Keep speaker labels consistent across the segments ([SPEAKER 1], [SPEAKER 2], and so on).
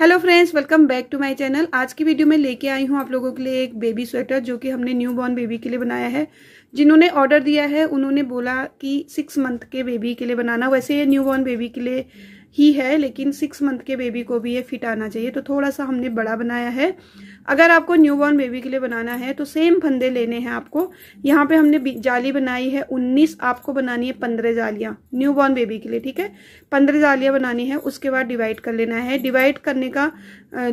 [SPEAKER 1] hello friends welcome back to my channel आज की video में लेके आई हूँ आप लोगों के लिए एक बेबी स्वेटर जो कि हमने न्यू बॉर्न बेबी के लिए बनाया है जिन्होंने ऑर्डर दिया है उन्होंने बोला कि सिक्स मंथ के बेबी के लिए बनाना वैसे ये न्यू बॉर्न बेबी के लिए ही है लेकिन सिक्स मंथ के बेबी को भी ये फिट आना चाहिए तो थोड़ा सा हमने बड़ा बनाया है अगर आपको न्यू बॉर्न बेबी के लिए बनाना है तो सेम फंदे लेने हैं आपको यहाँ पे हमने जाली बनाई है उन्नीस आपको बनानी है पंद्रह जालियाँ न्यू बॉर्न बेबी के लिए ठीक है पंद्रह जालियाँ बनानी है उसके बाद डिवाइड कर लेना है डिवाइड करने का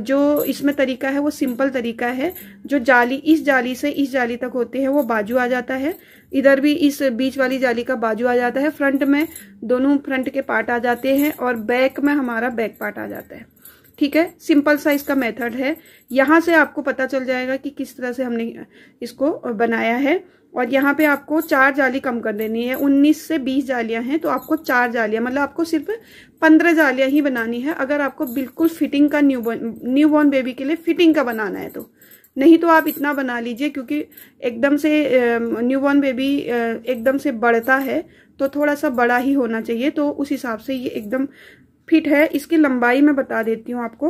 [SPEAKER 1] जो इसमें तरीका है वो सिंपल तरीका है जो जाली इस जाली से इस जाली तक होती है वो बाजू आ जाता है इधर भी इस बीच वाली जाली का बाजू आ जाता है फ्रंट में दोनों फ्रंट के पार्ट आ जाते हैं और बैक में हमारा बैक पार्ट आ जाता है ठीक है सिंपल सा इसका मेथड है यहां से आपको पता चल जाएगा कि किस तरह से हमने इसको बनाया है और यहाँ पे आपको चार जाली कम कर देनी है 19 से 20 जालियां हैं तो आपको चार जालियां मतलब आपको सिर्फ 15 जालियां ही बनानी है अगर आपको बिल्कुल फिटिंग का newborn newborn baby के लिए फिटिंग का बनाना है तो नहीं तो आप इतना बना लीजिए क्योंकि एकदम से न्यू बॉर्न बेबी एकदम से बढ़ता है तो थोड़ा सा बड़ा ही होना चाहिए तो उस हिसाब से ये एकदम फिट है इसकी लंबाई मैं बता देती हूँ आपको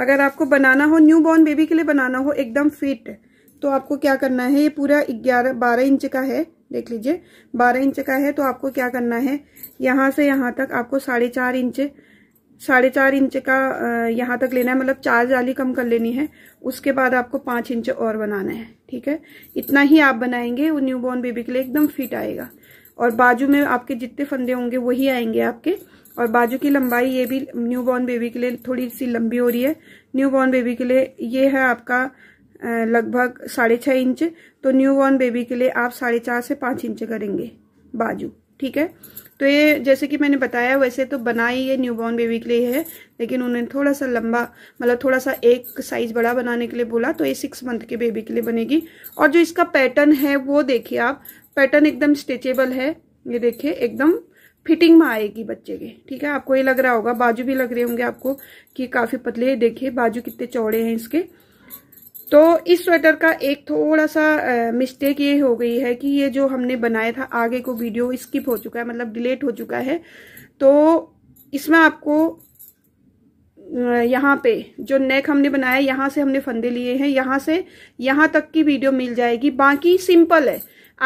[SPEAKER 1] अगर आपको बनाना हो न्यू बॉर्न बेबी के लिए बनाना हो एकदम फिट तो आपको क्या करना है ये पूरा ग्यारह बारह इंच का है देख लीजिए बारह इंच का है तो आपको क्या करना है यहां से यहां तक आपको साढ़े चार इंच साढ़े चार इंच का यहाँ तक लेना है मतलब चार जाली कम कर लेनी है उसके बाद आपको पाँच इंच और बनाना है ठीक है इतना ही आप बनाएंगे वो न्यू बॉर्न बेबी के लिए एकदम फिट आएगा और बाजू में आपके जितने फंदे होंगे वही आएंगे आपके और बाजू की लंबाई ये भी न्यू बॉर्न बेबी के लिए थोड़ी सी लंबी हो रही है न्यू बॉर्न बेबी के लिए ये है आपका लगभग साढ़े छः इंच तो न्यू बॉर्न बेबी के लिए आप साढ़े चार से पाँच इंच करेंगे बाजू ठीक है तो ये जैसे कि मैंने बताया वैसे तो बनाई ये न्यूबॉर्न बेबी के लिए है लेकिन उन्होंने थोड़ा सा लंबा मतलब थोड़ा सा एक साइज़ बड़ा बनाने के लिए बोला तो ये सिक्स मंथ के बेबी के लिए बनेगी और जो इसका पैटर्न है वो देखिए आप पैटर्न एकदम स्ट्रेचेबल है ये देखिए एकदम फिटिंग में आएगी बच्चे के ठीक है आपको ये लग रहा होगा बाजू भी लग रहे होंगे आपको कि काफ़ी पतले देखिए बाजू कितने चौड़े हैं इसके तो इस स्वेटर का एक थोड़ा सा मिस्टेक ये हो गई है कि ये जो हमने बनाया था आगे को वीडियो स्किप हो चुका है मतलब डिलेट हो चुका है तो इसमें आपको यहाँ पे जो नेक हमने बनाया यहाँ से हमने फंदे लिए हैं यहाँ से यहाँ तक की वीडियो मिल जाएगी बाकी सिंपल है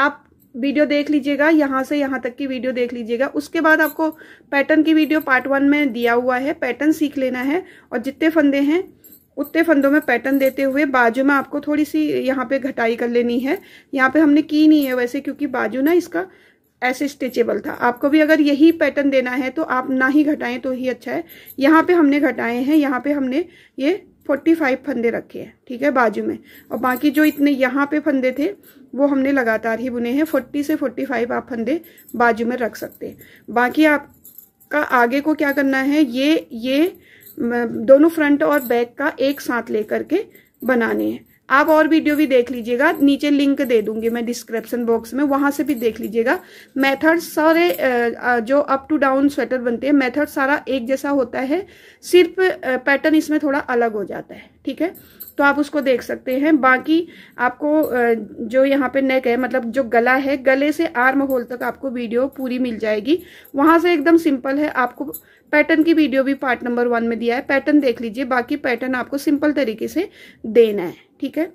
[SPEAKER 1] आप वीडियो देख लीजिएगा यहाँ से यहाँ तक की वीडियो देख लीजिएगा उसके बाद आपको पैटर्न की वीडियो पार्ट वन में दिया हुआ है पैटर्न सीख लेना है और जितने फंदे हैं उतने फंदों में पैटर्न देते हुए बाजू में आपको थोड़ी सी यहाँ पे घटाई कर लेनी है यहाँ पे हमने की नहीं है वैसे क्योंकि बाजू ना इसका ऐसे स्टिचेबल था आपको भी अगर यही पैटर्न देना है तो आप ना ही घटाएं तो ही अच्छा है यहाँ पे हमने घटाए हैं यहाँ पे हमने ये फोर्टी फाइव फंदे रखे हैं ठीक है बाजू में और बाकी जो इतने यहाँ पे फंदे थे वो हमने लगातार ही बुने हैं फोर्टी से फोर्टी फाइव आप फंदे बाजू में रख सकते हैं बाकी आपका आगे को क्या करना है ये ये दोनों फ्रंट और बैक का एक साथ लेकर के बनाने हैं आप और वीडियो भी देख लीजिएगा नीचे लिंक दे दूंगी मैं डिस्क्रिप्शन बॉक्स में वहां से भी देख लीजिएगा मेथड सारे जो अप टू डाउन स्वेटर बनते हैं मेथड सारा एक जैसा होता है सिर्फ पैटर्न इसमें थोड़ा अलग हो जाता है ठीक है तो आप उसको देख सकते हैं बाकी आपको जो यहाँ पे नेक है मतलब जो गला है गले से आर्म होल तक आपको वीडियो पूरी मिल जाएगी वहां से एकदम सिंपल है आपको पैटर्न की वीडियो भी पार्ट नंबर वन में दिया है पैटर्न देख लीजिए बाकी पैटर्न आपको सिंपल तरीके से देना है ठीक है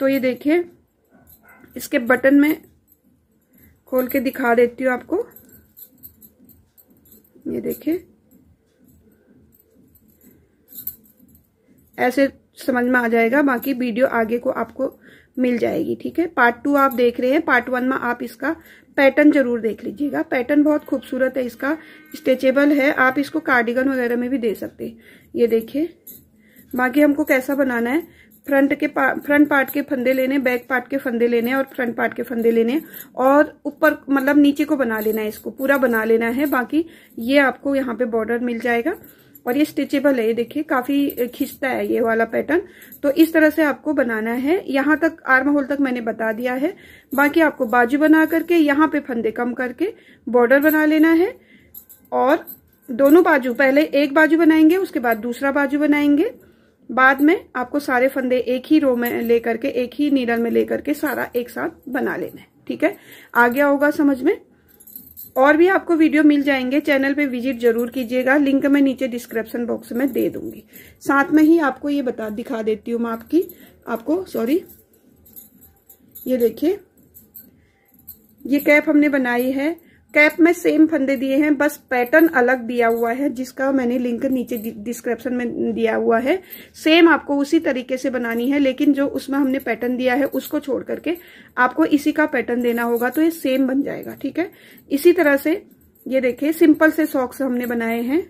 [SPEAKER 1] तो ये देखिए इसके बटन में खोल के दिखा देती हूँ आपको ये देखिए ऐसे समझ में आ जाएगा बाकी वीडियो आगे को आपको मिल जाएगी ठीक है पार्ट टू आप देख रहे हैं पार्ट वन में आप इसका पैटर्न जरूर देख लीजिएगा पैटर्न बहुत खूबसूरत है इसका स्ट्रेचेबल है आप इसको कार्डिगन वगैरह में भी दे सकते ये देखिए बाकी हमको कैसा बनाना है फ्रंट के पा, फ्रंट पार्ट के फंदे लेने बैक पार्ट के फंदे लेने और फ्रंट पार्ट के फंदे लेने और ऊपर मतलब नीचे को बना लेना है इसको पूरा बना लेना है बाकी ये आपको यहाँ पे बॉर्डर मिल जाएगा और ये स्टिचेबल है ये देखिए काफी खींचता है ये वाला पैटर्न तो इस तरह से आपको बनाना है यहाँ तक आर्म होल तक मैंने बता दिया है बाकी आपको बाजू बना करके यहाँ पे फंदे कम करके बॉर्डर बना लेना है और दोनों बाजू पहले एक बाजू बनाएंगे उसके बाद दूसरा बाजू बनाएंगे बाद में आपको सारे फंदे एक ही रो में लेकर के एक ही नीडल में लेकर के सारा एक साथ बना लेना है ठीक है आ गया होगा समझ में और भी आपको वीडियो मिल जाएंगे चैनल पे विजिट जरूर कीजिएगा लिंक मैं नीचे डिस्क्रिप्शन बॉक्स में दे दूंगी साथ में ही आपको ये बता दिखा देती हूँ मैं आपकी आपको सॉरी ये देखिए ये कैप हमने बनाई है कैप में सेम फंदे दिए हैं बस पैटर्न अलग दिया हुआ है जिसका मैंने लिंक नीचे डिस्क्रिप्शन में दिया हुआ है सेम आपको उसी तरीके से बनानी है लेकिन जो उसमें हमने पैटर्न दिया है उसको छोड़ करके आपको इसी का पैटर्न देना होगा तो ये सेम बन जाएगा ठीक है इसी तरह से ये देखिए सिंपल से सॉक्स हमने बनाए हैं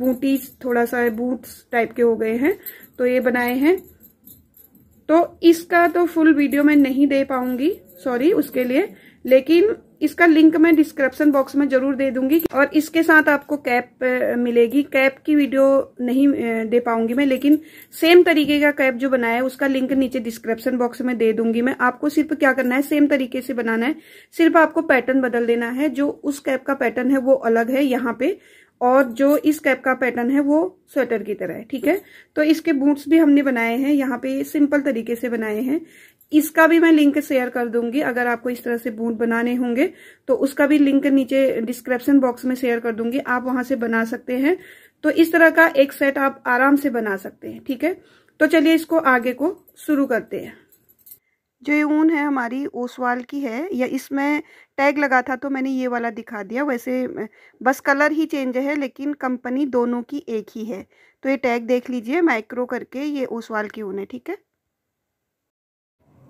[SPEAKER 1] बूटी थोड़ा सा बूट्स टाइप के हो गए हैं तो ये बनाए हैं तो इसका तो फुल वीडियो मैं नहीं दे पाऊंगी सॉरी उसके लिए लेकिन इसका लिंक मैं डिस्क्रिप्शन बॉक्स में जरूर दे दूंगी और इसके साथ आपको कैप मिलेगी कैप की वीडियो नहीं दे पाऊंगी मैं लेकिन सेम तरीके का कैप जो बनाया है उसका लिंक नीचे डिस्क्रिप्शन बॉक्स में दे दूंगी मैं आपको सिर्फ क्या करना है सेम तरीके से बनाना है सिर्फ आपको पैटर्न बदल देना है जो उस कैप का पैटर्न है वो अलग है यहाँ पे और जो इस कैप का पैटर्न है वो स्वेटर की तरह है ठीक है तो इसके बूट्स भी हमने बनाए हैं यहाँ पे सिंपल तरीके से बनाए हैं इसका भी मैं लिंक शेयर कर दूंगी अगर आपको इस तरह से बूंद बनाने होंगे तो उसका भी लिंक नीचे डिस्क्रिप्शन बॉक्स में शेयर कर दूंगी आप वहां से बना सकते हैं तो इस तरह का एक सेट आप आराम से बना सकते हैं ठीक है तो चलिए इसको आगे को शुरू करते हैं जो ये ऊन है हमारी ओसवाल की है या इसमें टैग लगा था तो मैंने ये वाला दिखा दिया वैसे बस कलर ही चेंज है लेकिन कंपनी दोनों की एक ही है तो ये टैग देख लीजिए माइक्रो करके ये ओसवाल की ऊन है ठीक है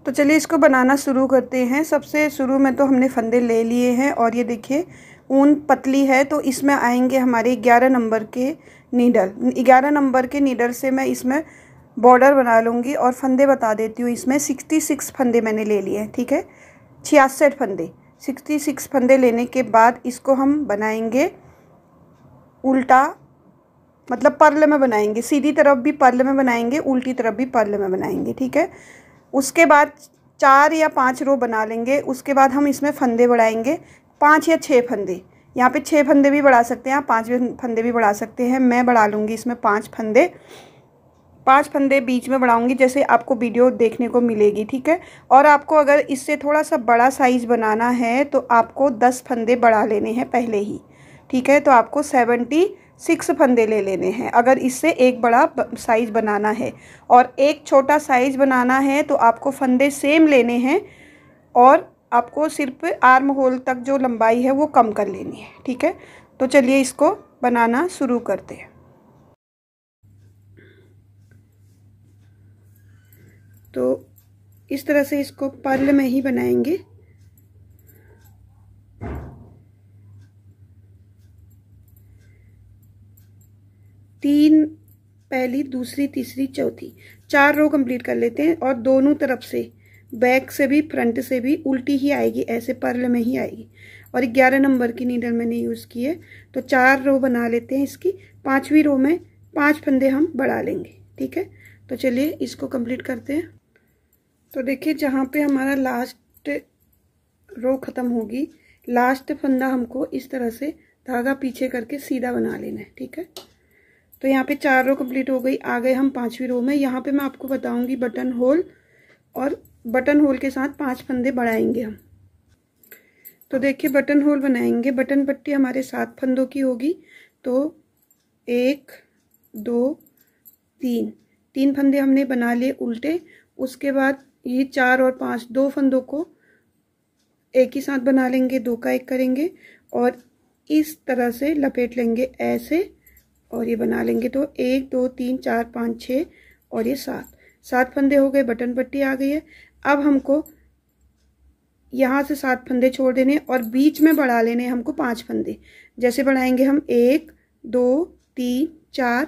[SPEAKER 1] तो चलिए इसको बनाना शुरू करते हैं सबसे शुरू में तो हमने फंदे ले लिए हैं और ये देखिए ऊन पतली है तो इसमें आएंगे हमारे ग्यारह नंबर के नीडल ग्यारह नंबर के नीडल से मैं इसमें बॉर्डर बना लूँगी और फंदे बता देती हूँ इसमें सिक्सटी सिक्स फंदे मैंने ले लिए हैं ठीक है छियासठ फंदे सिक्सटी सिक्स फंदे लेने के बाद इसको हम बनाएंगे उल्टा मतलब पर्ल में बनाएंगे सीधी तरफ भी पर्ल में बनाएंगे उल्टी तरफ भी पर्ल में बनाएंगे ठीक है उसके बाद चार या पाँच रो बना लेंगे उसके बाद हम इसमें फंदे बढ़ाएंगे पाँच या छः फंदे यहाँ पे छः फंदे भी बढ़ा सकते हैं आप पाँच फंदे भी बढ़ा सकते हैं मैं बढ़ा लूँगी इसमें पाँच फंदे पांच फंदे बीच में बढ़ाऊँगी जैसे आपको वीडियो देखने को मिलेगी ठीक है और आपको अगर इससे थोड़ा सा बड़ा साइज़ बनाना है तो आपको दस फंदे बढ़ा लेने हैं पहले ही ठीक है तो आपको सेवेंटी सिक्स फंदे ले लेने हैं अगर इससे एक बड़ा साइज़ बनाना है और एक छोटा साइज़ बनाना है तो आपको फंदे सेम लेने हैं और आपको सिर्फ आर्म होल तक जो लंबाई है वो कम कर लेनी है ठीक है तो चलिए इसको बनाना शुरू करते हैं तो इस तरह से इसको पर्ल में ही बनाएंगे तीन पहली दूसरी तीसरी चौथी चार रो कंप्लीट कर लेते हैं और दोनों तरफ से बैक से भी फ्रंट से भी उल्टी ही आएगी ऐसे पर्ल में ही आएगी और ग्यारह नंबर की नीडल मैंने यूज़ की है तो चार रो बना लेते हैं इसकी पांचवी रो में पांच फंदे हम बढ़ा लेंगे ठीक है तो चलिए इसको कंप्लीट करते हैं तो देखिए जहाँ पे हमारा लास्ट रो ख़त्म होगी लास्ट फंदा हमको इस तरह से धागा पीछे करके सीधा बना लेना है ठीक है तो यहाँ पे चार रो कंप्लीट हो गई आ गए हम पांचवी रो में यहाँ पे मैं आपको बताऊंगी बटन होल और बटन होल के साथ पांच फंदे बढ़ाएंगे हम तो देखिए बटन होल बनाएंगे बटन पट्टी हमारे सात फंदों की होगी तो एक दो तीन तीन फंदे हमने बना लिए उल्टे उसके बाद ये चार और पांच दो फंदों को एक ही साथ बना लेंगे दो का एक करेंगे और इस तरह से लपेट लेंगे ऐसे और ये बना लेंगे तो एक दो तीन चार पाँच छः और ये सात सात फंदे हो गए बटन पट्टी आ गई है अब हमको यहाँ से सात फंदे छोड़ देने और बीच में बढ़ा लेने हमको पांच फंदे जैसे बढ़ाएंगे हम एक दो तीन चार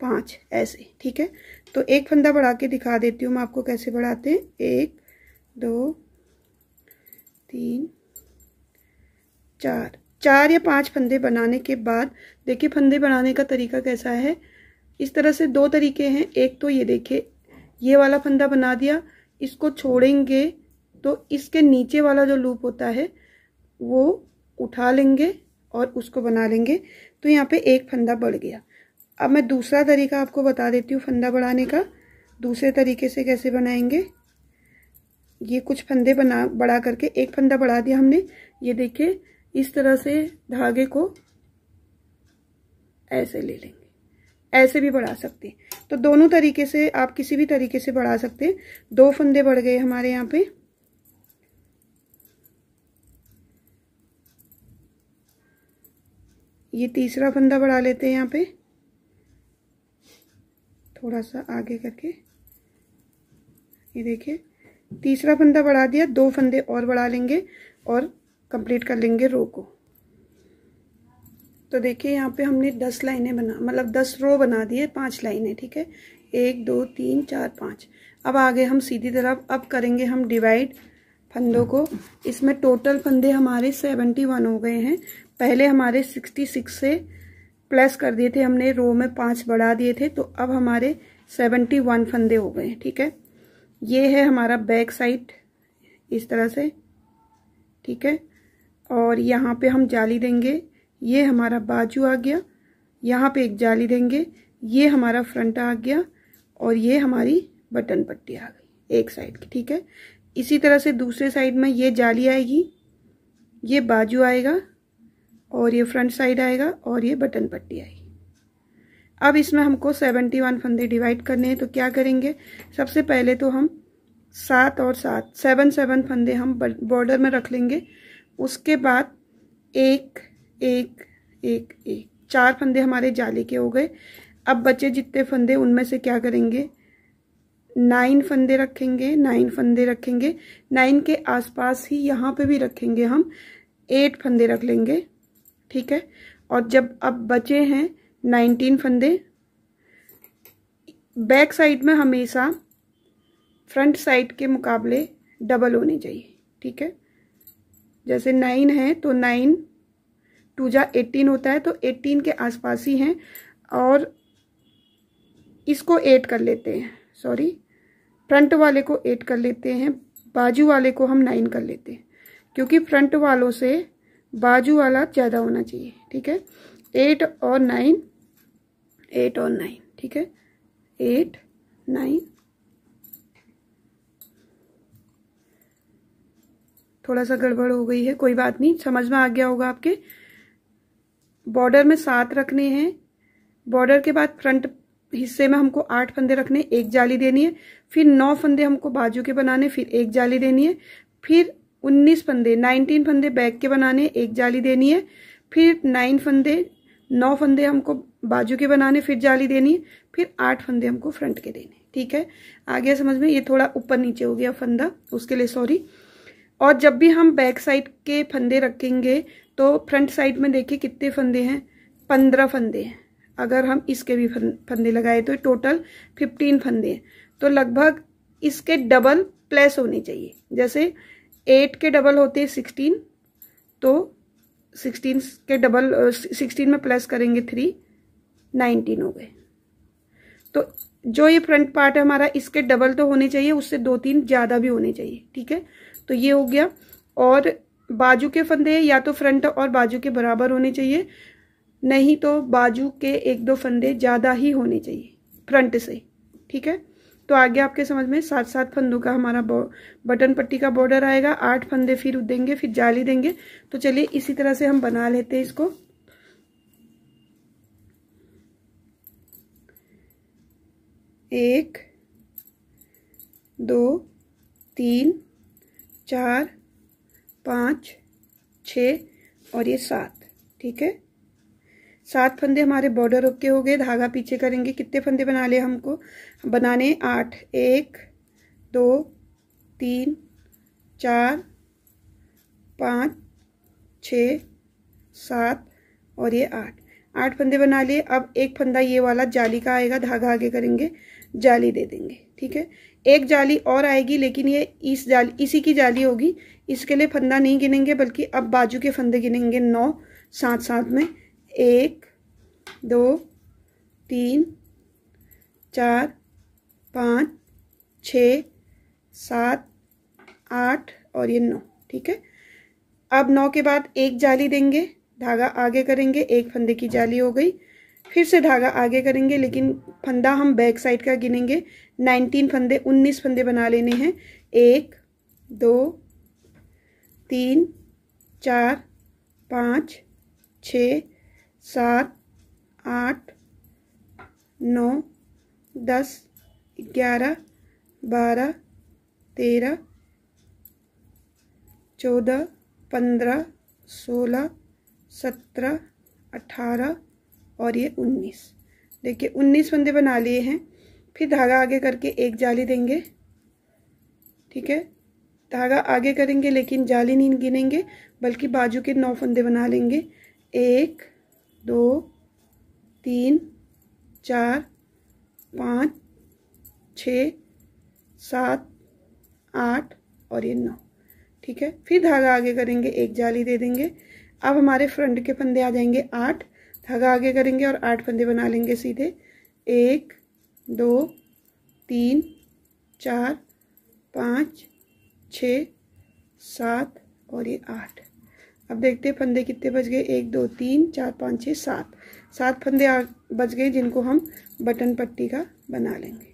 [SPEAKER 1] पाँच ऐसे ठीक है तो एक फंदा बढ़ा के दिखा देती हूँ मैं आपको कैसे बढ़ाते हैं एक दो तीन चार चार या पांच फंदे बनाने के बाद देखिए फंदे बनाने का तरीका कैसा है इस तरह से दो तरीके हैं एक तो ये देखिए ये वाला फंदा बना दिया इसको छोड़ेंगे तो इसके नीचे वाला जो लूप होता है वो उठा लेंगे और उसको बना लेंगे तो यहाँ पे एक फंदा बढ़ गया अब मैं दूसरा तरीका आपको बता देती हूँ फंदा बढ़ाने का दूसरे तरीके से कैसे बनाएंगे ये कुछ फंदे बना बढ़ा करके एक फंदा बढ़ा दिया हमने ये देखिए इस तरह से धागे को ऐसे ले लेंगे ऐसे भी बढ़ा सकते हैं तो दोनों तरीके से आप किसी भी तरीके से बढ़ा सकते हैं दो फंदे बढ़ गए हमारे यहाँ पे ये तीसरा फंदा बढ़ा लेते हैं यहाँ पे थोड़ा सा आगे करके ये देखिए तीसरा फंदा बढ़ा दिया दो फंदे और बढ़ा लेंगे और कंप्लीट कर लेंगे रो को तो देखिए यहाँ पे हमने दस लाइनें बना मतलब दस रो बना दिए पांच पाँच लाइनें ठीक है एक दो तीन चार पाँच अब आगे हम सीधी तरफ अब करेंगे हम डिवाइड फंदों को इसमें टोटल फंदे हमारे सेवेंटी वन हो गए हैं पहले हमारे सिक्सटी सिक्स से प्लस कर दिए थे हमने रो में पाँच बढ़ा दिए थे तो अब हमारे सेवेंटी वन फंदे हो गए ठीक है ये है हमारा बैक साइड इस तरह से ठीक है और यहाँ पे हम जाली देंगे ये हमारा बाजू आ गया यहाँ पे एक जाली देंगे ये हमारा फ्रंट आ गया और ये हमारी बटन पट्टी आ गई एक साइड की ठीक है इसी तरह से दूसरे साइड में ये जाली आएगी ये बाजू आएगा और ये फ्रंट साइड आएगा और ये बटन पट्टी आएगी अब इसमें हमको सेवेंटी वन फंदे डिवाइड करने हैं तो क्या करेंगे सबसे पहले तो हम सात और सात सेवन सेवन फंदे हम बॉर्डर में रख लेंगे उसके बाद एक एक एक एक चार फंदे हमारे जाले के हो गए अब बचे जितने फंदे उनमें से क्या करेंगे नाइन फंदे रखेंगे नाइन फंदे रखेंगे नाइन के आसपास ही यहाँ पे भी रखेंगे हम एट फंदे रख लेंगे ठीक है और जब अब बचे हैं नाइनटीन फंदे बैक साइड में हमेशा फ्रंट साइड के मुकाबले डबल होने चाहिए ठीक है जैसे नाइन है तो नाइन टू जा एटीन होता है तो एटीन के आसपास ही हैं और इसको एट कर लेते हैं सॉरी फ्रंट वाले को एट कर लेते हैं बाजू वाले को हम नाइन कर लेते हैं क्योंकि फ्रंट वालों से बाजू वाला ज़्यादा होना चाहिए ठीक है एट और नाइन एट और नाइन ठीक है एट नाइन थोड़ा सा गड़बड़ हो गई है कोई बात नहीं समझ में आ गया होगा आपके बॉर्डर में सात रखने हैं बॉर्डर के बाद फ्रंट हिस्से में हमको आठ फंदे रखने एक जाली देनी है फिर नौ फंदे हमको बाजू के बनाने फिर एक जाली देनी है फिर उन्नीस फंदे नाइनटीन फंदे बैक के बनाने एक जाली देनी है फिर नाइन फंदे नौ फंदे हमको बाजू के बनाने फिर जाली देनी है फिर आठ फंदे हमको फ्रंट के देने ठीक है आ गया समझ में ये थोड़ा ऊपर नीचे हो गया फंदा उसके लिए सॉरी और जब भी हम बैक साइड के फंदे रखेंगे तो फ्रंट साइड में देखिए कितने फंदे हैं पंद्रह फंदे हैं अगर हम इसके भी फंदे लगाए तो टोटल फिफ्टीन फंदे हैं तो लगभग इसके डबल प्लस होने चाहिए जैसे एट के डबल होते हैं सिक्सटीन तो सिक्सटीन के डबल सिक्सटीन में प्लस करेंगे थ्री नाइनटीन हो गए तो जो ये फ्रंट पार्ट है हमारा इसके डबल तो होने चाहिए उससे दो तीन ज़्यादा भी होने चाहिए ठीक है तो ये हो गया और बाजू के फंदे या तो फ्रंट और बाजू के बराबर होने चाहिए नहीं तो बाजू के एक दो फंदे ज़्यादा ही होने चाहिए फ्रंट से ठीक है तो आगे आपके समझ में सात सात फंदों का हमारा बटन पट्टी का बॉर्डर आएगा आठ फंदे फिर देंगे फिर जाली देंगे तो चलिए इसी तरह से हम बना लेते हैं इसको एक दो तीन चार पाँच छ और ये सात ठीक है सात फंदे हमारे बॉर्डर के हो गए धागा पीछे करेंगे कितने फंदे बना लिए हमको बनाने आठ एक दो तीन चार पाँच छ सात और ये आठ आठ फंदे बना लिए अब एक फंदा ये वाला जाली का आएगा धागा आगे करेंगे जाली दे देंगे ठीक है एक जाली और आएगी लेकिन ये इस जाली इसी की जाली होगी इसके लिए फंदा नहीं गिनेंगे बल्कि अब बाजू के फंदे गिनेंगे नौ साथ साथ में एक दो तीन चार पाँच छ सात आठ और ये नौ ठीक है अब नौ के बाद एक जाली देंगे धागा आगे करेंगे एक फंदे की जाली हो गई फिर से धागा आगे करेंगे लेकिन फंदा हम बैक साइड का गिनेंगे नाइनटीन फंदे उन्नीस फंदे बना लेने हैं एक दो तीन चार पाँच छ सात आठ नौ दस ग्यारह बारह तेरह चौदह पंद्रह सोलह सत्रह अठारह और ये उन्नीस देखिए उन्नीस फंदे बना लिए हैं फिर धागा आगे करके एक जाली देंगे ठीक है धागा आगे करेंगे लेकिन जाली नहीं गिनेंगे बल्कि बाजू के नौ फंदे बना लेंगे एक दो तीन चार पाँच छ सात आठ और ये नौ ठीक है फिर धागा आगे करेंगे एक जाली दे देंगे अब हमारे फ्रंट के फंदे आ जाएंगे आठ धागा आगे करेंगे और आठ फंदे बना लेंगे सीधे एक दो तीन चार पाँच छ सात और ये आठ अब देखते हैं फंदे कितने बच गए एक दो तीन चार पाँच छः सात सात फंदे बच गए जिनको हम बटन पट्टी का बना लेंगे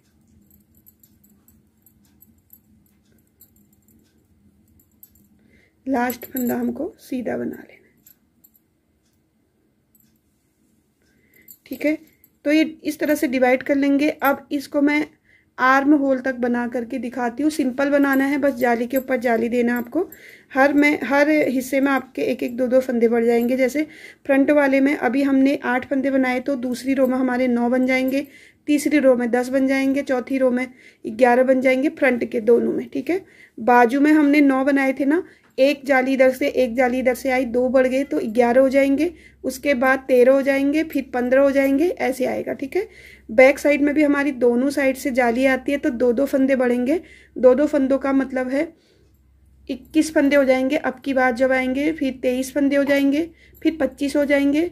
[SPEAKER 1] लास्ट फंदा हमको सीधा बना लें ठीक है तो ये इस तरह से डिवाइड कर लेंगे अब इसको मैं आर्म होल तक बना करके दिखाती हूँ सिंपल बनाना है बस जाली के ऊपर जाली देना आपको हर में हर हिस्से में आपके एक एक दो दो फंदे बढ़ जाएंगे जैसे फ्रंट वाले में अभी हमने आठ फंदे बनाए तो दूसरी रो में हमारे नौ बन जाएंगे तीसरी रो में दस बन जाएंगे चौथी रो में ग्यारह बन जाएंगे फ्रंट के दोनों में ठीक है बाजू में हमने नौ बनाए थे ना एक जाली इधर से एक जाली इधर से आई दो बढ़ गए तो ग्यारह हो जाएंगे उसके बाद तेरह हो जाएंगे फिर पंद्रह हो जाएंगे ऐसे आएगा ठीक है बैक साइड में भी हमारी दोनों साइड से जाली आती है तो दो दो फंदे बढ़ेंगे दो दो फंदों का मतलब है इक्कीस फंदे हो जाएंगे अब की बार जब आएंगे फिर तेईस फंदे हो जाएंगे फिर पच्चीस हो जाएंगे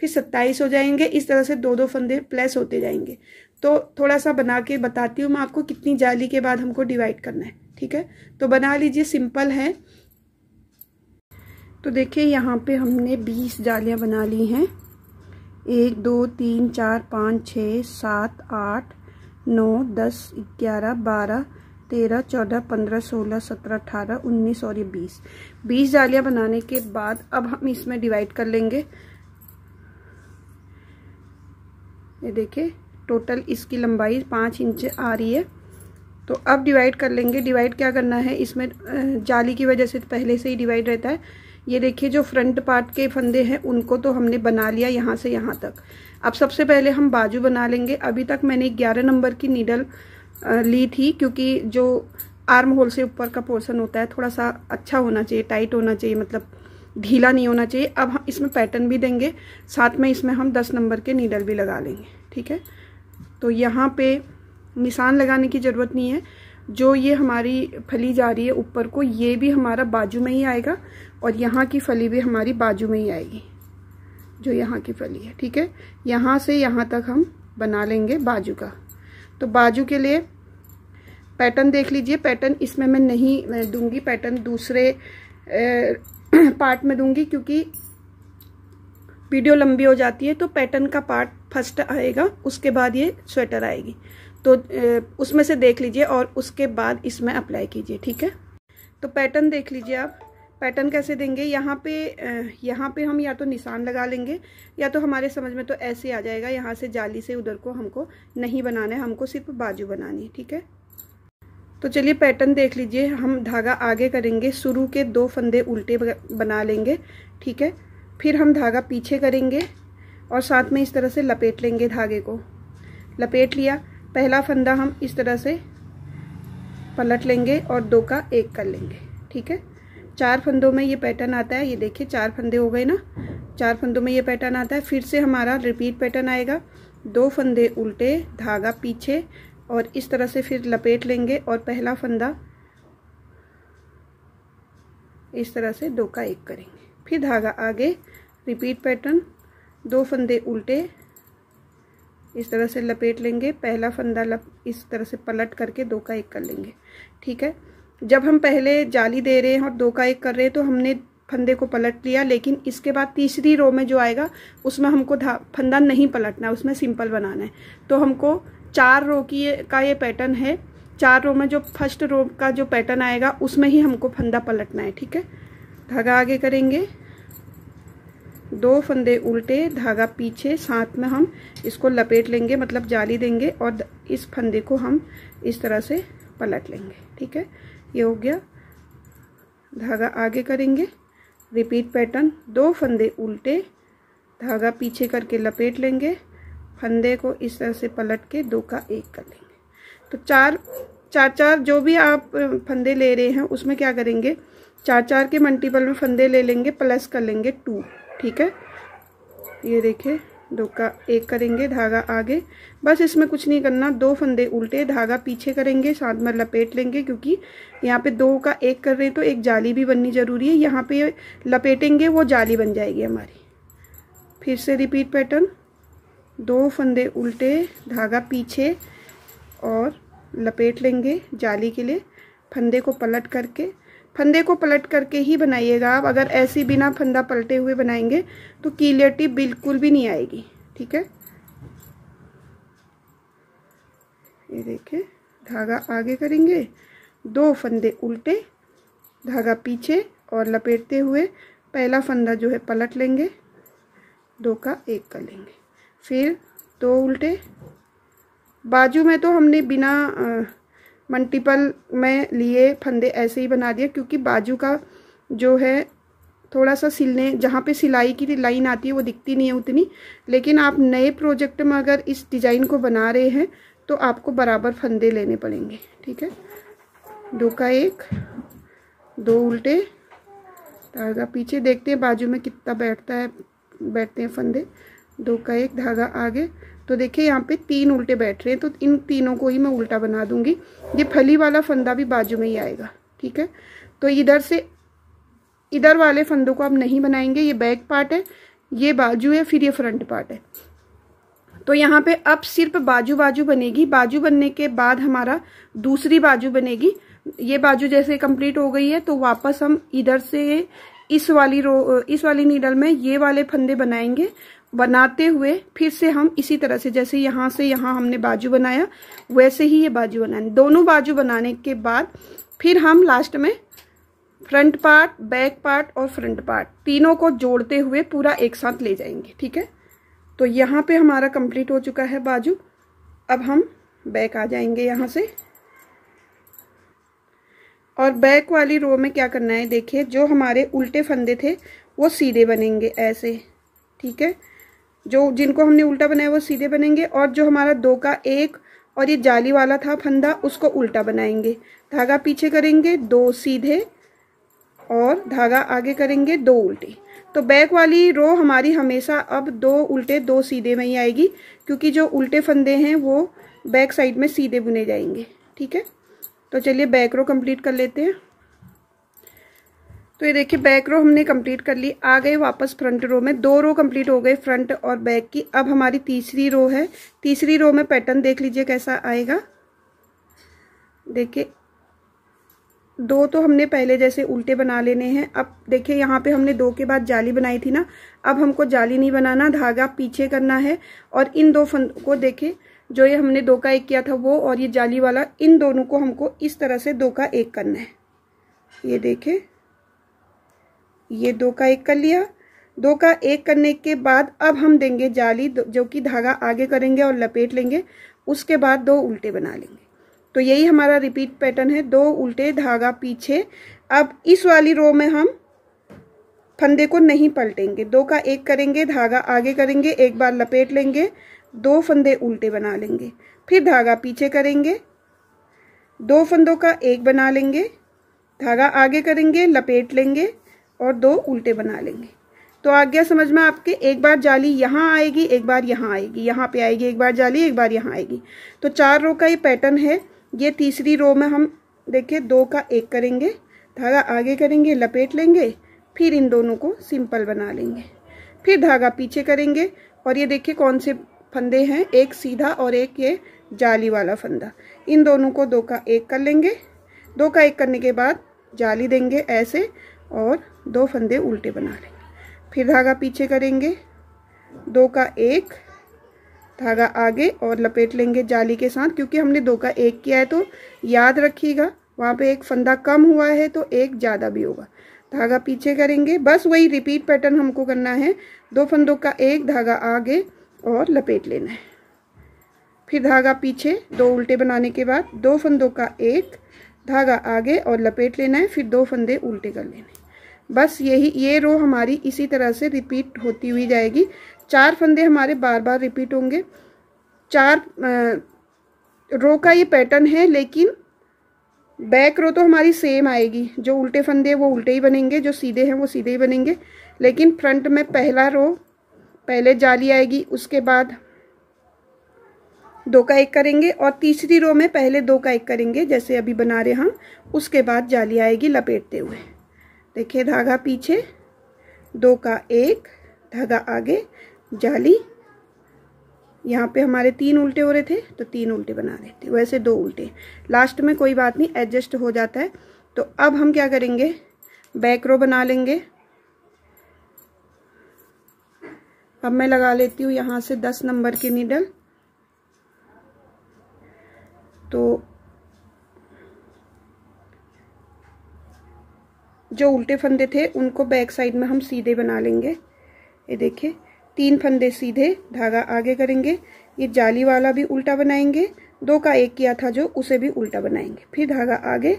[SPEAKER 1] फिर सत्ताईस हो जाएंगे इस तरह से दो दो फंदे प्लस होते जाएंगे तो थोड़ा सा बना के बताती हूँ मैं आपको कितनी जाली के बाद हमको डिवाइड करना है ठीक है तो बना लीजिए सिंपल है तो देखिए यहाँ पे हमने 20 जालियाँ बना ली हैं एक दो तीन चार पाँच छ सात आठ नौ दस ग्यारह बारह तेरह चौदह पंद्रह सोलह सत्रह अठारह उन्नीस और ये बीस बीस जालियाँ बनाने के बाद अब हम इसमें डिवाइड कर लेंगे ये देखिए टोटल इसकी लंबाई पाँच इंच आ रही है तो अब डिवाइड कर लेंगे डिवाइड क्या करना है इसमें जाली की वजह से तो पहले से ही डिवाइड रहता है ये देखिए जो फ्रंट पार्ट के फंदे हैं उनको तो हमने बना लिया यहाँ से यहाँ तक अब सबसे पहले हम बाजू बना लेंगे अभी तक मैंने ग्यारह नंबर की नीडल ली थी क्योंकि जो आर्म होल से ऊपर का पोर्शन होता है थोड़ा सा अच्छा होना चाहिए टाइट होना चाहिए मतलब ढीला नहीं होना चाहिए अब हम इसमें पैटर्न भी देंगे साथ में इसमें हम दस नंबर के नीडल भी लगा लेंगे ठीक है तो यहाँ पे निशान लगाने की ज़रूरत नहीं है जो ये हमारी फली जा रही है ऊपर को ये भी हमारा बाजू में ही आएगा और यहाँ की फली भी हमारी बाजू में ही आएगी जो यहाँ की फली है ठीक है यहाँ से यहाँ तक हम बना लेंगे बाजू का तो बाजू के लिए पैटर्न देख लीजिए पैटर्न इसमें मैं नहीं दूंगी पैटर्न दूसरे पार्ट में दूंगी क्योंकि वीडियो लंबी हो जाती है तो पैटर्न का पार्ट फर्स्ट आएगा उसके बाद ये स्वेटर आएगी तो उसमें से देख लीजिए और उसके बाद इसमें अप्लाई कीजिए ठीक है तो पैटर्न देख लीजिए आप पैटर्न कैसे देंगे यहाँ पे यहाँ पे हम या तो निशान लगा लेंगे या तो हमारे समझ में तो ऐसे आ जाएगा यहाँ से जाली से उधर को हमको नहीं बनाना है हमको सिर्फ बाजू बनानी है ठीक है तो चलिए पैटर्न देख लीजिए हम धागा आगे करेंगे शुरू के दो फंदे उल्टे बना लेंगे ठीक है फिर हम धागा पीछे करेंगे और साथ में इस तरह से लपेट लेंगे धागे को लपेट लिया पहला फंदा हम इस तरह से पलट लेंगे और दो का एक कर लेंगे ठीक है चार फंदों में ये पैटर्न आता है ये देखिए चार फंदे हो गए ना चार फंदों में ये पैटर्न आता है फिर से हमारा रिपीट पैटर्न आएगा दो फंदे उल्टे धागा पीछे और इस तरह से फिर लपेट लेंगे और पहला फंदा इस तरह से दो का एक करेंगे फिर धागा आगे रिपीट पैटर्न दो फंदे उल्टे इस तरह से लपेट लेंगे पहला फंदा लप इस तरह से पलट करके दो का एक कर लेंगे ठीक है जब हम पहले जाली दे रहे हैं और दो का एक कर रहे हैं तो हमने फंदे को पलट लिया लेकिन इसके बाद तीसरी रो में जो आएगा उसमें हमको फंदा नहीं पलटना है उसमें सिंपल बनाना है तो हमको चार रो की का ये पैटर्न है चार रो में जो फर्स्ट रो का जो पैटर्न आएगा उसमें ही हमको फंदा पलटना है ठीक है धागा आगे करेंगे दो फंदे उल्टे धागा पीछे साथ में हम इसको लपेट लेंगे मतलब जाली देंगे और इस फंदे को हम इस तरह से पलट लेंगे ठीक है ये हो गया धागा आगे करेंगे रिपीट पैटर्न दो फंदे उल्टे धागा पीछे करके लपेट लेंगे फंदे को इस तरह से पलट के दो का एक कर लेंगे तो चार चार चार जो भी आप फंदे ले रहे हैं उसमें क्या करेंगे चार चार के मल्टीपल में फंदे ले लेंगे प्लस कर लेंगे टू ठीक है ये देखिए दो का एक करेंगे धागा आगे बस इसमें कुछ नहीं करना दो फंदे उल्टे धागा पीछे करेंगे साथ में लपेट लेंगे क्योंकि यहाँ पे दो का एक कर रहे हैं तो एक जाली भी बननी ज़रूरी है यहाँ पे लपेटेंगे वो जाली बन जाएगी हमारी फिर से रिपीट पैटर्न दो फंदे उल्टे धागा पीछे और लपेट लेंगे जाली के लिए फंदे को पलट करके फंदे को पलट करके ही बनाइएगा आप अगर ऐसी बिना फंदा पलटे हुए बनाएंगे तो क्लियरिटी बिल्कुल भी नहीं आएगी ठीक है ये देखिए धागा आगे करेंगे दो फंदे उल्टे धागा पीछे और लपेटते हुए पहला फंदा जो है पलट लेंगे दो का एक कर लेंगे फिर दो उल्टे बाजू में तो हमने बिना मल्टीपल में लिए फंदे ऐसे ही बना दिया क्योंकि बाजू का जो है थोड़ा सा सिलने जहाँ पे सिलाई की लाइन आती है वो दिखती नहीं है उतनी लेकिन आप नए प्रोजेक्ट में अगर इस डिज़ाइन को बना रहे हैं तो आपको बराबर फंदे लेने पड़ेंगे ठीक है दो का एक दो उल्टे धागा पीछे देखते हैं बाजू में कितना बैठता है बैठते हैं फंदे दो का एक धागा आगे तो देखिए यहाँ पे तीन उल्टे बैठ रहे हैं तो इन तीनों को ही मैं उल्टा बना दूंगी ये फली वाला फंदा भी बाजू में ही आएगा ठीक है तो इधर से इधर वाले फंदों को आप नहीं बनाएंगे ये बैक पार्ट है ये बाजू है फिर ये फ्रंट पार्ट है तो यहाँ पे अब सिर्फ बाजू बाजू बनेगी बाजू बनने के बाद हमारा दूसरी बाजू बनेगी ये बाजू जैसे कंप्लीट हो गई है तो वापस हम इधर से इस वाली रो इस वाली नीडल में ये वाले फंदे बनाएंगे बनाते हुए फिर से हम इसी तरह से जैसे यहाँ से यहाँ हमने बाजू बनाया वैसे ही ये बाजू बनाने दोनों बाजू बनाने के बाद फिर हम लास्ट में फ्रंट पार्ट बैक पार्ट और फ्रंट पार्ट तीनों को जोड़ते हुए पूरा एक साथ ले जाएंगे ठीक है तो यहाँ पे हमारा कंप्लीट हो चुका है बाजू अब हम बैक आ जाएंगे यहाँ से और बैक वाली रो में क्या करना है देखिए जो हमारे उल्टे फंदे थे वो सीधे बनेंगे ऐसे ठीक है जो जिनको हमने उल्टा बनाया वो सीधे बनेंगे और जो हमारा दो का एक और ये जाली वाला था फंदा उसको उल्टा बनाएंगे धागा पीछे करेंगे दो सीधे और धागा आगे करेंगे दो उल्टे तो बैक वाली रो हमारी हमेशा अब दो उल्टे दो सीधे में ही आएगी क्योंकि जो उल्टे फंदे हैं वो बैक साइड में सीधे बुने जाएंगे ठीक है तो चलिए बैक रो कंप्लीट कर लेते हैं तो ये देखिए बैक रो हमने कंप्लीट कर ली आ गए वापस फ्रंट रो में दो रो कंप्लीट हो गए फ्रंट और बैक की अब हमारी तीसरी रो है तीसरी रो में पैटर्न देख लीजिए कैसा आएगा देखिए दो तो हमने पहले जैसे उल्टे बना लेने हैं अब देखिए यहाँ पे हमने दो के बाद जाली बनाई थी ना अब हमको जाली नहीं बनाना धागा पीछे करना है और इन दो फन को देखे जो ये हमने दो का एक किया था वो और ये जाली वाला इन दोनों को हमको इस तरह से दो का एक करना है ये देखें ये दो का एक कर लिया दो का एक करने के बाद अब हम देंगे जाली जो कि धागा आगे करेंगे और लपेट लेंगे उसके बाद दो उल्टे बना लेंगे तो यही हमारा रिपीट पैटर्न है दो उल्टे धागा पीछे अब इस वाली रो में हम फंदे को नहीं पलटेंगे दो का एक करेंगे धागा आगे करेंगे एक बार लपेट लेंगे दो फंदे उल्टे बना लेंगे फिर धागा पीछे करेंगे दो फंदों का एक बना लेंगे धागा आगे करेंगे लपेट लेंगे और दो उल्टे बना लेंगे तो आ गया समझ में आपके एक बार जाली यहाँ आएगी एक बार यहाँ आएगी यहाँ पे आएगी एक बार जाली एक बार यहाँ आएगी तो चार रो का ये पैटर्न है ये तीसरी रो में हम देखिए दो का एक करेंगे धागा आगे करेंगे लपेट लेंगे फिर इन दोनों को सिंपल बना लेंगे फिर धागा पीछे करेंगे और ये देखिए कौन से फंदे हैं एक सीधा और एक ये जाली वाला फंदा इन दोनों को दो का एक कर लेंगे दो का एक करने के बाद जाली देंगे ऐसे और दो फंदे उल्टे बना लेंगे फिर धागा पीछे करेंगे दो का एक धागा आगे और लपेट लेंगे जाली के साथ क्योंकि हमने दो का एक किया है तो याद रखिएगा वहाँ पे एक फंदा कम हुआ है तो एक ज़्यादा भी होगा धागा पीछे करेंगे बस वही रिपीट पैटर्न हमको करना है दो फंदों का एक धागा आगे और लपेट लेना है फिर धागा पीछे दो उल्टे बनाने के बाद दो फंदों का एक धागा आगे और लपेट लेना है फिर दो फंदे उल्टे कर लेने बस यही ये रो हमारी इसी तरह से रिपीट होती हुई जाएगी चार फंदे हमारे बार बार रिपीट होंगे चार रो का ये पैटर्न है लेकिन बैक रो तो हमारी सेम आएगी जो उल्टे फंदे वो उल्टे ही बनेंगे जो सीधे हैं वो सीधे ही बनेंगे लेकिन फ्रंट में पहला रो पहले जाली आएगी उसके बाद दो का एक करेंगे और तीसरी रो में पहले दो का एक करेंगे जैसे अभी बना रहे हम उसके बाद जाली आएगी लपेटते हुए देखिए धागा पीछे दो का एक धागा आगे जाली यहाँ पे हमारे तीन उल्टे हो रहे थे तो तीन उल्टे बना रहे थे वैसे दो उल्टे लास्ट में कोई बात नहीं एडजस्ट हो जाता है तो अब हम क्या करेंगे बैक रो बना लेंगे अब मैं लगा लेती हूँ यहाँ से दस नंबर की नीडल तो जो उल्टे फंदे थे उनको बैक साइड में हम सीधे बना लेंगे ये देखिए तीन फंदे सीधे धागा आगे करेंगे ये जाली वाला भी उल्टा बनाएंगे दो का एक किया था जो उसे भी उल्टा बनाएंगे फिर धागा आगे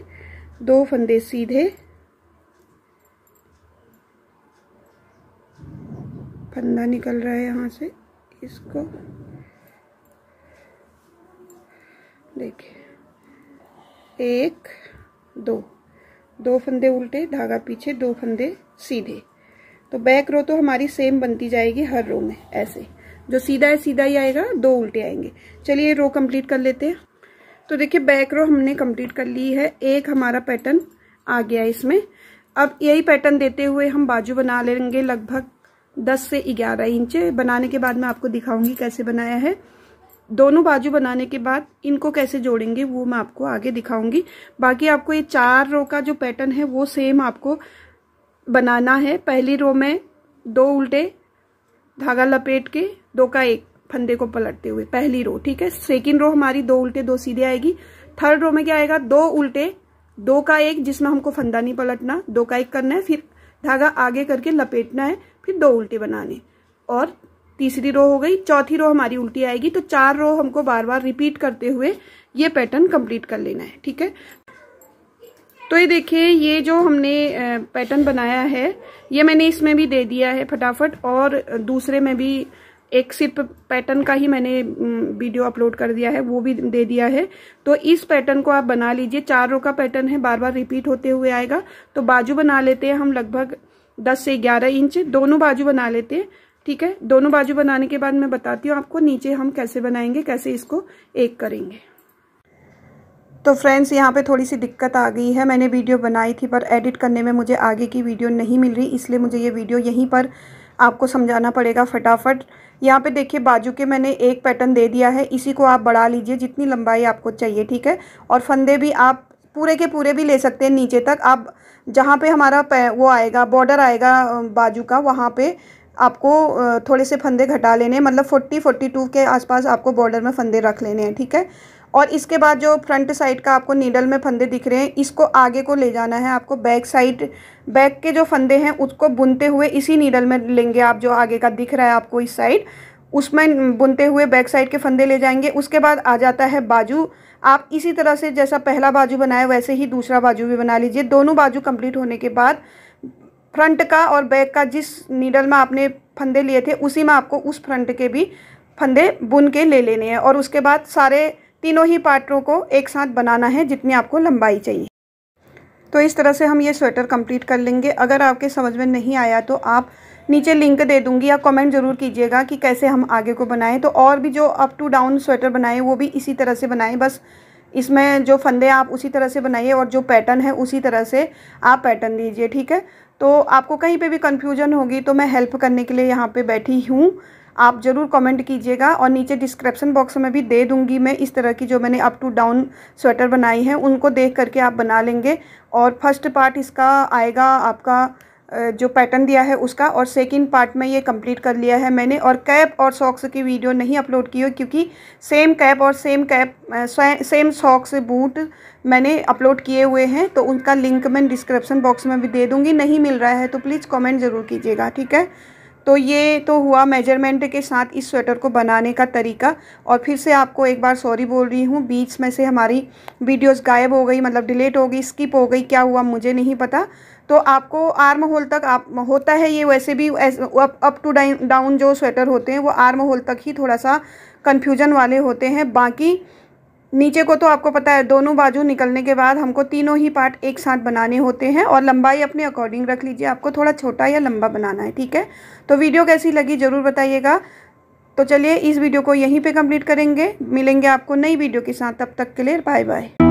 [SPEAKER 1] दो फंदे सीधे फंदा निकल रहा है यहाँ से इसको देखिए एक दो दो फंदे उल्टे धागा पीछे दो फंदे सीधे तो बैक रो तो हमारी सेम बनती जाएगी हर रो में ऐसे जो सीधा है सीधा ही आएगा दो उल्टे आएंगे चलिए रो कंप्लीट कर लेते हैं तो देखिए बैक रो हमने कंप्लीट कर ली है एक हमारा पैटर्न आ गया इसमें अब यही पैटर्न देते हुए हम बाजू बना लेंगे लगभग 10 से 11 इंच बनाने के बाद मैं आपको दिखाऊंगी कैसे बनाया है दोनों बाजू बनाने के बाद इनको कैसे जोड़ेंगे वो मैं आपको आगे दिखाऊंगी बाकी आपको ये चार रो का जो पैटर्न है वो सेम आपको बनाना है पहली रो में दो उल्टे धागा लपेट के दो का एक फंदे को पलटते हुए पहली रो ठीक है सेकेंड रो हमारी दो उल्टे दो सीधे आएगी थर्ड रो में क्या आएगा दो उल्टे दो का एक जिसमें हमको फंदा नहीं पलटना दो का एक करना है फिर धागा आगे करके लपेटना है फिर दो उल्टे बनाने और तीसरी रो हो गई चौथी रो हमारी उल्टी आएगी तो चार रो हमको बार बार रिपीट करते हुए ये पैटर्न कंप्लीट कर लेना है ठीक है तो ये देखिए ये जो हमने पैटर्न बनाया है ये मैंने इसमें भी दे दिया है फटाफट और दूसरे में भी एक सिर्फ पैटर्न का ही मैंने वीडियो अपलोड कर दिया है वो भी दे दिया है तो इस पैटर्न को आप बना लीजिए चार रो का पैटर्न है बार बार रिपीट होते हुए आएगा तो बाजू बना लेते हैं हम लगभग 10 से 11 इंच दोनों बाजू बना लेते हैं ठीक है दोनों बाजू बनाने के बाद मैं बताती हूँ आपको नीचे हम कैसे बनाएंगे कैसे इसको एक करेंगे तो फ्रेंड्स यहाँ पे थोड़ी सी दिक्कत आ गई है मैंने वीडियो बनाई थी पर एडिट करने में मुझे आगे की वीडियो नहीं मिल रही इसलिए मुझे ये वीडियो यहीं पर आपको समझाना पड़ेगा फटाफट यहाँ पे देखिए बाजू के मैंने एक पैटर्न दे दिया है इसी को आप बढ़ा लीजिए जितनी लंबाई आपको चाहिए ठीक है और फंदे भी आप पूरे के पूरे भी ले सकते हैं नीचे तक आप जहाँ पे हमारा वो आएगा बॉर्डर आएगा बाजू का वहाँ पे आपको थोड़े से फंदे घटा लेने हैं मतलब फोर्टी फोर्टी टू के आसपास आपको बॉर्डर में फंदे रख लेने हैं ठीक है और इसके बाद जो फ्रंट साइड का आपको नीडल में फंदे दिख रहे हैं इसको आगे को ले जाना है आपको बैक साइड बैक के जो फंदे हैं उसको बुनते हुए इसी नीडल में लेंगे आप जो आगे का दिख रहा है आपको इस साइड उसमें बुनते हुए बैक साइड के फंदे ले जाएंगे उसके बाद आ जाता है बाजू आप इसी तरह से जैसा पहला बाजू बनाए वैसे ही दूसरा बाजू भी बना लीजिए दोनों बाजू कंप्लीट होने के बाद फ्रंट का और बैक का जिस नीडल में आपने फंदे लिए थे उसी में आपको उस फ्रंट के भी फंदे बुन के ले लेने हैं और उसके बाद सारे तीनों ही पार्टों को एक साथ बनाना है जितनी आपको लंबाई चाहिए तो इस तरह से हम ये स्वेटर कंप्लीट कर लेंगे अगर आपके समझ में नहीं आया तो आप नीचे लिंक दे दूंगी या कमेंट ज़रूर कीजिएगा कि कैसे हम आगे को बनाएं तो और भी जो अप टू डाउन स्वेटर बनाएं वो भी इसी तरह से बनाएं बस इसमें जो फंदे आप उसी तरह से बनाइए और जो पैटर्न है उसी तरह से आप पैटर्न दीजिए ठीक है तो आपको कहीं पे भी कन्फ्यूजन होगी तो मैं हेल्प करने के लिए यहाँ पे बैठी हूँ आप ज़रूर कमेंट कीजिएगा और नीचे डिस्क्रिप्शन बॉक्स में भी दे दूंगी मैं इस तरह की जो मैंने अप टू डाउन स्वेटर बनाई है उनको देख करके आप बना लेंगे और फर्स्ट पार्ट इसका आएगा आपका जो पैटर्न दिया है उसका और सेकेंड पार्ट में ये कंप्लीट कर लिया है मैंने और कैप और सॉक्स की वीडियो नहीं अपलोड की हो क्योंकि सेम कैप और same cap same socks boot मैंने अपलोड किए हुए हैं तो उनका लिंक मैं डिस्क्रिप्शन बॉक्स में भी दे दूँगी नहीं मिल रहा है तो प्लीज़ कॉमेंट ज़रूर कीजिएगा ठीक है तो ये तो हुआ मेजरमेंट के साथ इस स्वेटर को बनाने का तरीका और फिर से आपको एक बार सॉरी बोल रही हूँ बीच में से हमारी वीडियोस गायब हो गई मतलब डिलीट हो गई स्किप हो गई क्या हुआ मुझे नहीं पता तो आपको आर्म होल तक आप होता है ये वैसे भी अप अप टू डाउन जो स्वेटर होते हैं वो आर्म होल तक ही थोड़ा सा कन्फ्यूजन वाले होते हैं बाकी नीचे को तो आपको पता है दोनों बाजू निकलने के बाद हमको तीनों ही पार्ट एक साथ बनाने होते हैं और लंबाई अपने अकॉर्डिंग रख लीजिए आपको थोड़ा छोटा या लंबा बनाना है ठीक है तो वीडियो कैसी लगी ज़रूर बताइएगा तो चलिए इस वीडियो को यहीं पे कंप्लीट करेंगे मिलेंगे आपको नई वीडियो के साथ तब तक के लिए बाय बाय